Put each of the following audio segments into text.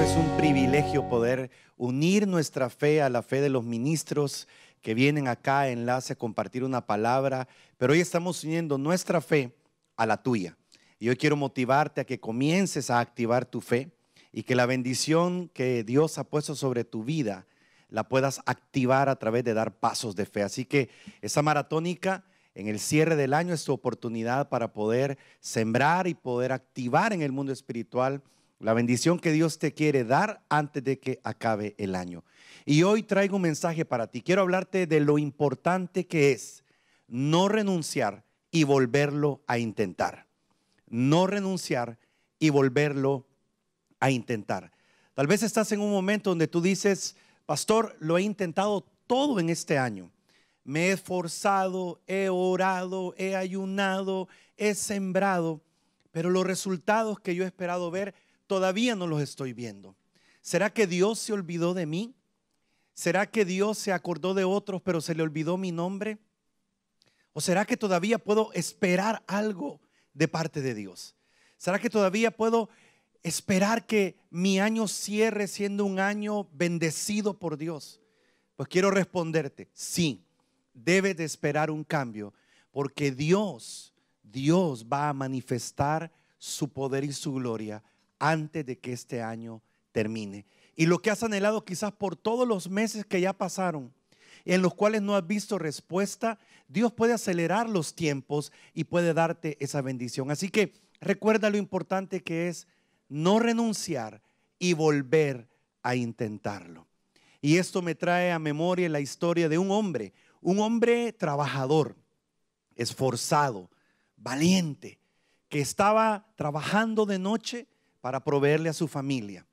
es un privilegio poder unir nuestra fe a la fe de los ministros que vienen acá enlace a compartir una palabra, pero hoy estamos uniendo nuestra fe a la tuya. Y hoy quiero motivarte a que comiences a activar tu fe y que la bendición que Dios ha puesto sobre tu vida la puedas activar a través de dar pasos de fe. Así que esa maratónica en el cierre del año es tu oportunidad para poder sembrar y poder activar en el mundo espiritual la bendición que Dios te quiere dar antes de que acabe el año. Y hoy traigo un mensaje para ti. Quiero hablarte de lo importante que es no renunciar y volverlo a intentar. No renunciar y volverlo a intentar. Tal vez estás en un momento donde tú dices, pastor, lo he intentado todo en este año. Me he esforzado, he orado, he ayunado, he sembrado, pero los resultados que yo he esperado ver todavía no los estoy viendo. ¿Será que Dios se olvidó de mí? ¿Será que Dios se acordó de otros pero se le olvidó mi nombre? ¿O será que todavía puedo esperar algo de parte de Dios? ¿Será que todavía puedo esperar que mi año cierre siendo un año bendecido por Dios? Pues quiero responderte, sí, debes de esperar un cambio, porque Dios, Dios va a manifestar su poder y su gloria antes de que este año termine. Y lo que has anhelado quizás por todos los meses que ya pasaron, en los cuales no has visto respuesta, Dios puede acelerar los tiempos y puede darte esa bendición. Así que recuerda lo importante que es no renunciar y volver a intentarlo. Y esto me trae a memoria la historia de un hombre, un hombre trabajador, esforzado, valiente, que estaba trabajando de noche para proveerle a su familia.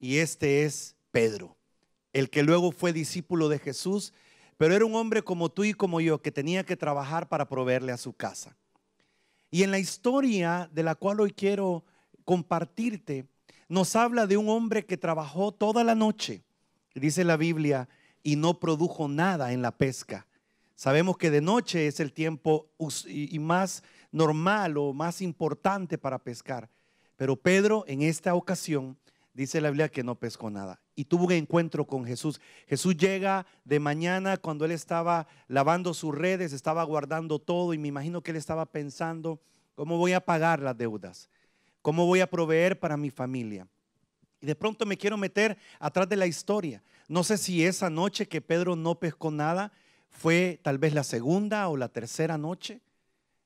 Y este es Pedro, el que luego fue discípulo de Jesús, pero era un hombre como tú y como yo, que tenía que trabajar para proveerle a su casa. Y en la historia de la cual hoy quiero compartirte, nos habla de un hombre que trabajó toda la noche, dice la Biblia, y no produjo nada en la pesca. Sabemos que de noche es el tiempo y más normal o más importante para pescar. Pero Pedro en esta ocasión dice la Biblia que no pescó nada y tuvo un encuentro con Jesús. Jesús llega de mañana cuando él estaba lavando sus redes, estaba guardando todo y me imagino que él estaba pensando, ¿cómo voy a pagar las deudas? ¿Cómo voy a proveer para mi familia? Y de pronto me quiero meter atrás de la historia. No sé si esa noche que Pedro no pescó nada fue tal vez la segunda o la tercera noche.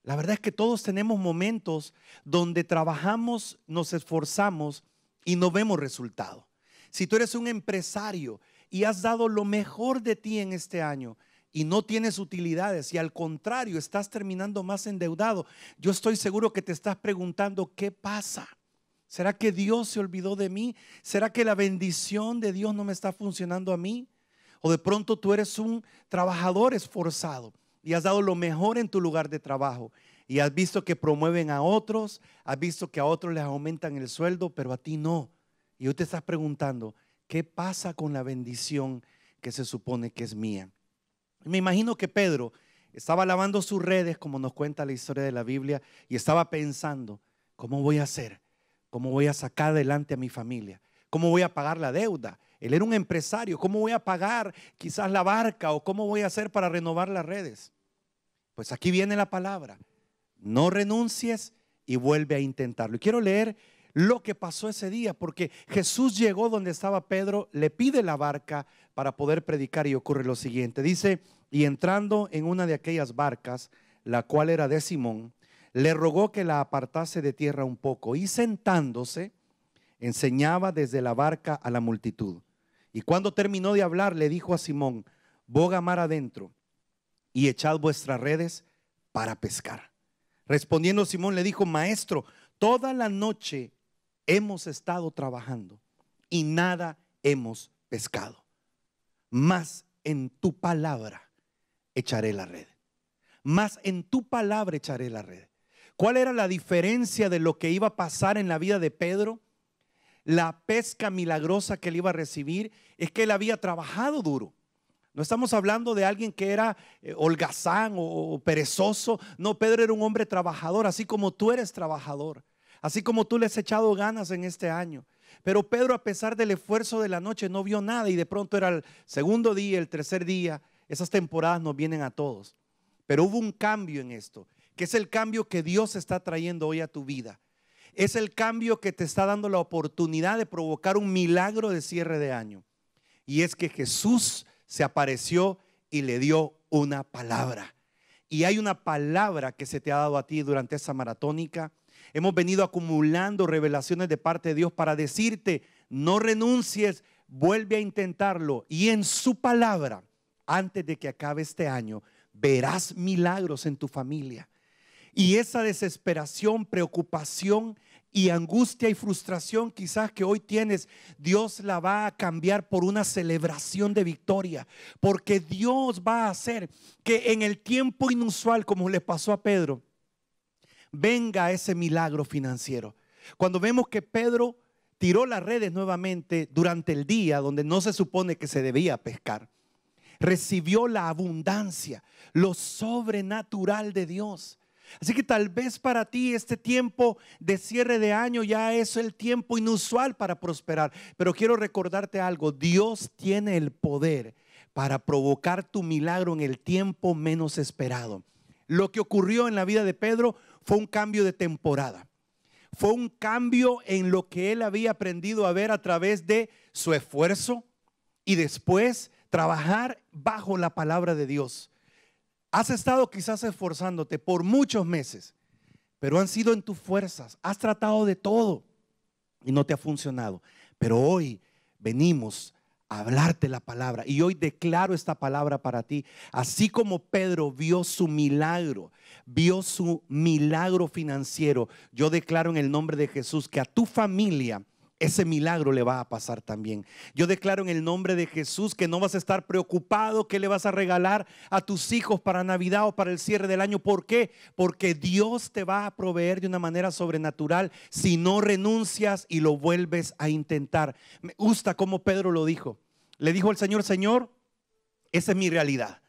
La verdad es que todos tenemos momentos donde trabajamos, nos esforzamos y no vemos resultado. Si tú eres un empresario y has dado lo mejor de ti en este año y no tienes utilidades y al contrario estás terminando más endeudado, yo estoy seguro que te estás preguntando, ¿qué pasa? ¿Será que Dios se olvidó de mí? ¿Será que la bendición de Dios no me está funcionando a mí? O de pronto tú eres un trabajador esforzado y has dado lo mejor en tu lugar de trabajo y has visto que promueven a otros, has visto que a otros les aumentan el sueldo, pero a ti no. Y tú te estás preguntando, ¿qué pasa con la bendición que se supone que es mía? Me imagino que Pedro estaba lavando sus redes, como nos cuenta la historia de la Biblia, y estaba pensando, ¿cómo voy a hacer? ¿Cómo voy a sacar adelante a mi familia? ¿Cómo voy a pagar la deuda? Él era un empresario. ¿Cómo voy a pagar quizás la barca o cómo voy a hacer para renovar las redes? Pues aquí viene la palabra. No renuncies y vuelve a intentarlo. Y quiero leer lo que pasó ese día, porque Jesús llegó donde estaba Pedro, le pide la barca para poder predicar y ocurre lo siguiente. Dice, y entrando en una de aquellas barcas, la cual era de Simón, le rogó que la apartase de tierra un poco y sentándose, enseñaba desde la barca a la multitud. Y cuando terminó de hablar, le dijo a Simón, boga mar adentro y echad vuestras redes para pescar. Respondiendo Simón le dijo, maestro, toda la noche hemos estado trabajando y nada hemos pescado. Más en tu palabra echaré la red. Más en tu palabra echaré la red. ¿Cuál era la diferencia de lo que iba a pasar en la vida de Pedro? la pesca milagrosa que él iba a recibir es que él había trabajado duro. No estamos hablando de alguien que era eh, holgazán o, perezoso. No, Pedro era un hombre trabajador, así como tú eres trabajador, así como tú le has echado ganas en este año. Pero Pedro, a pesar del esfuerzo de la noche, no vio nada y de pronto era el segundo día, el tercer día. Esas temporadas nos vienen a todos. Pero hubo un cambio en esto, que es el cambio que Dios está trayendo hoy a tu vida. Es el cambio que te está dando la oportunidad de provocar un milagro de cierre de año. Y es que Jesús se apareció y le dio una palabra. Y hay una palabra que se te ha dado a ti durante esa maratónica. Hemos venido acumulando revelaciones de parte de Dios para decirte, no renuncies, vuelve a intentarlo. Y en su palabra, antes de que acabe este año, verás milagros en tu familia. Y esa desesperación, preocupación y angustia y frustración quizás que hoy tienes, Dios la va a cambiar por una celebración de victoria. Porque Dios va a hacer que en el tiempo inusual, como le pasó a Pedro, venga ese milagro financiero. Cuando vemos que Pedro tiró las redes nuevamente durante el día donde no se supone que se debía pescar, recibió la abundancia, lo sobrenatural de Dios. Así que tal vez para ti este tiempo de cierre de año ya es el tiempo inusual para prosperar. Pero quiero recordarte algo, Dios tiene el poder para provocar tu milagro en el tiempo menos esperado. Lo que ocurrió en la vida de Pedro fue un cambio de temporada. Fue un cambio en lo que él había aprendido a ver a través de su esfuerzo y después trabajar bajo la palabra de Dios. Has estado quizás esforzándote por muchos meses, pero han sido en tus fuerzas. Has tratado de todo y no te ha funcionado. Pero hoy venimos a hablarte la palabra y hoy declaro esta palabra para ti. Así como Pedro vio su milagro, vio su milagro financiero, yo declaro en el nombre de Jesús que a tu familia ese milagro le va a pasar también. Yo declaro en el nombre de Jesús que no vas a estar preocupado que le vas a regalar a tus hijos para Navidad o para el cierre del año. ¿Por qué? Porque Dios te va a proveer de una manera sobrenatural si no renuncias y lo vuelves a intentar. Me gusta como Pedro lo dijo. Le dijo al Señor, Señor, esa es mi realidad.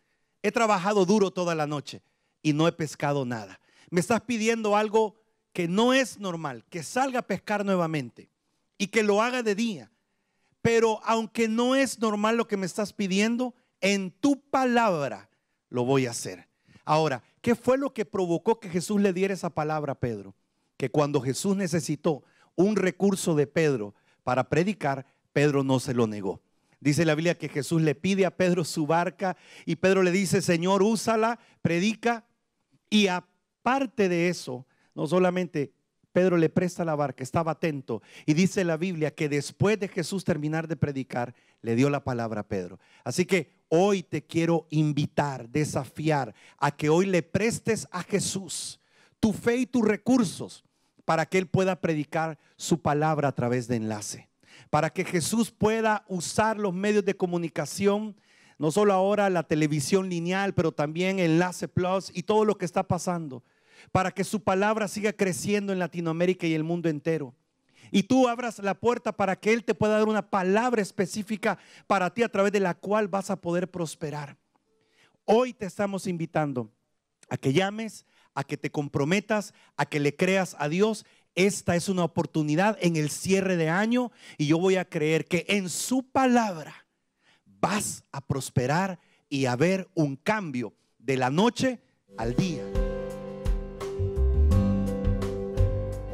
He trabajado duro toda la noche y no he pescado nada. Me estás pidiendo algo que no es normal, que salga a pescar nuevamente y que lo haga de día. Pero aunque no es normal lo que me estás pidiendo, en tu palabra lo voy a hacer. Ahora, ¿qué fue lo que provocó que Jesús le diera esa palabra a Pedro? Que cuando Jesús necesitó un recurso de Pedro para predicar, Pedro no se lo negó. Dice la Biblia que Jesús le pide a Pedro su barca y Pedro le dice, Señor, úsala, predica. Y aparte de eso, no solamente Pedro le presta la barca, estaba atento. Y dice la Biblia que después de Jesús terminar de predicar, le dio la palabra a Pedro. Así que hoy te quiero invitar, desafiar a que hoy le prestes a Jesús tu fe y tus recursos para que Él pueda predicar su palabra a través de enlace. Para que Jesús pueda usar los medios de comunicación, no solo ahora la televisión lineal, pero también Enlace Plus y todo lo que está pasando para que su palabra siga creciendo en Latinoamérica y el mundo entero. Y tú abras la puerta para que Él te pueda dar una palabra específica para ti a través de la cual vas a poder prosperar. Hoy te estamos invitando a que llames, a que te comprometas, a que le creas a Dios. Esta es una oportunidad en el cierre de año y yo voy a creer que en su palabra vas a prosperar y a ver un cambio de la noche al día.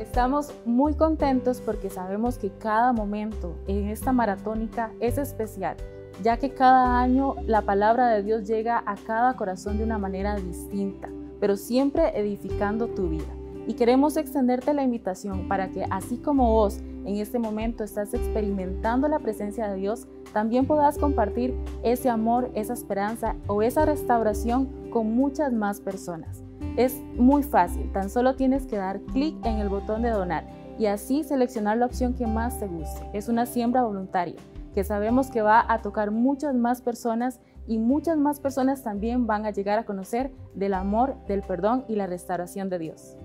Estamos muy contentos porque sabemos que cada momento en esta maratónica es especial, ya que cada año la palabra de Dios llega a cada corazón de una manera distinta, pero siempre edificando tu vida. Y queremos extenderte la invitación para que así como vos en este momento estás experimentando la presencia de Dios, también puedas compartir ese amor, esa esperanza o esa restauración con muchas más personas. Es muy fácil, tan solo tienes que dar clic en el botón de donar y así seleccionar la opción que más te guste. Es una siembra voluntaria que sabemos que va a tocar muchas más personas y muchas más personas también van a llegar a conocer del amor, del perdón y la restauración de Dios.